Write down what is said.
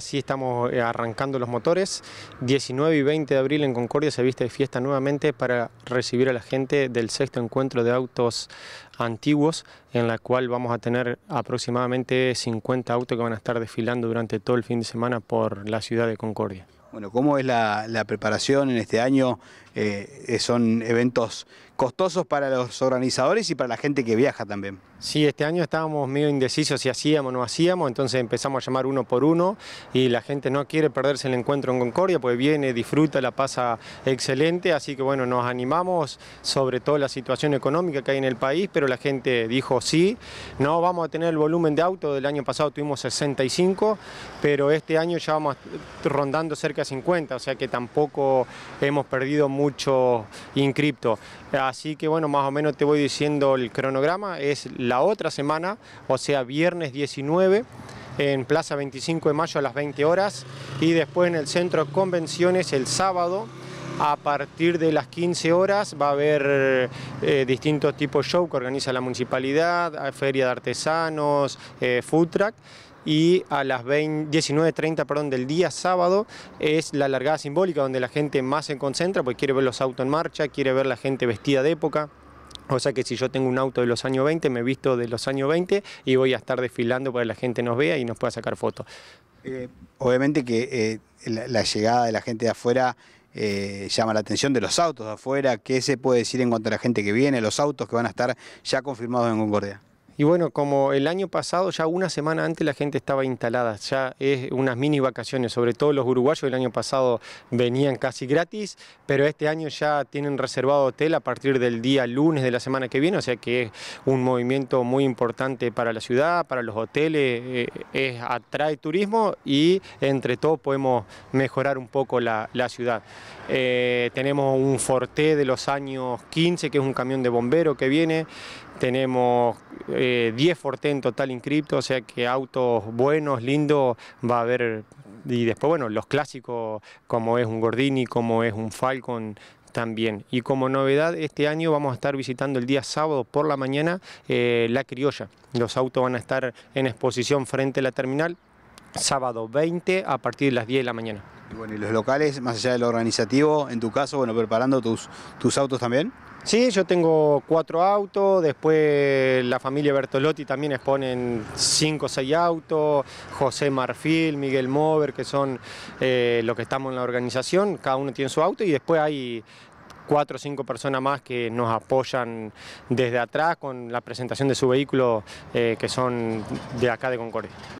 Sí, estamos eh, arrancando los motores. 19 y 20 de abril en Concordia se viste de fiesta nuevamente para recibir a la gente del sexto encuentro de autos antiguos, en la cual vamos a tener aproximadamente 50 autos que van a estar desfilando durante todo el fin de semana por la ciudad de Concordia. Bueno, ¿cómo es la, preparación en este año? Eh, eh, son eventos costosos para los organizadores y para la gente que viaja también. Sí, este año estábamos medio indecisos si hacíamos o no hacíamos, entonces empezamos a llamar uno por uno y la gente no quiere perderse el encuentro en Concordia, pues viene, disfruta, la pasa excelente, así que bueno, nos animamos sobre todo la situación económica que hay en el país, pero la gente dijo sí, no vamos a tener el volumen de auto, del año pasado tuvimos 65, pero este año ya vamos rondando cerca de 50, o sea que tampoco hemos perdido mucho cripto... Así que bueno, más o menos te voy diciendo el cronograma. Es la otra semana, o sea, viernes 19 en Plaza 25 de Mayo a las 20 horas y después en el Centro Convenciones el sábado a partir de las 15 horas va a haber eh, distintos tipos de show que organiza la municipalidad, feria de artesanos, eh, food truck y a las 19.30 del día sábado es la largada simbólica donde la gente más se concentra porque quiere ver los autos en marcha, quiere ver la gente vestida de época. O sea que si yo tengo un auto de los años 20, me visto de los años 20 y voy a estar desfilando para que la gente nos vea y nos pueda sacar fotos. Eh, obviamente que la, llegada de la gente de afuera eh, llama la atención de los autos afuera. ¿Qué se puede decir en cuanto a la gente que viene, los autos que van a estar ya confirmados en Concordia? Y bueno, como el año pasado, ya una semana antes la gente estaba instalada, ya es unas mini vacaciones, sobre todo los uruguayos el año pasado venían casi gratis, pero este año ya tienen reservado hotel a partir del día lunes de la semana que viene, o sea que es un movimiento muy importante para la ciudad, para los hoteles, eh, atrae turismo y entre todos podemos mejorar un poco la, ciudad. Eh, tenemos un Forte de los años 15, que es un camión de bombero que viene, tenemos 10 eh, Forte en total inscripto, o sea que autos buenos, lindos, va a haber, y después, bueno, los clásicos como es un Gordini, como es un Falcon, también. Y como novedad, este año vamos a estar visitando el día sábado por la mañana eh, La Criolla. Los autos van a estar en exposición frente a la terminal, sábado 20 a partir de las 10 de la mañana. Y bueno, ¿y los locales, más allá de lo organizativo, en tu caso, bueno, preparando tus, tus autos también? Sí, yo tengo cuatro autos, después la familia Bertolotti también exponen cinco o seis autos, José Marfil, Miguel Mover, que son eh, los que estamos en la organización, cada uno tiene su auto y después hay cuatro o cinco personas más que nos apoyan desde atrás con la presentación de su vehículo, eh, que son de acá de Concordia.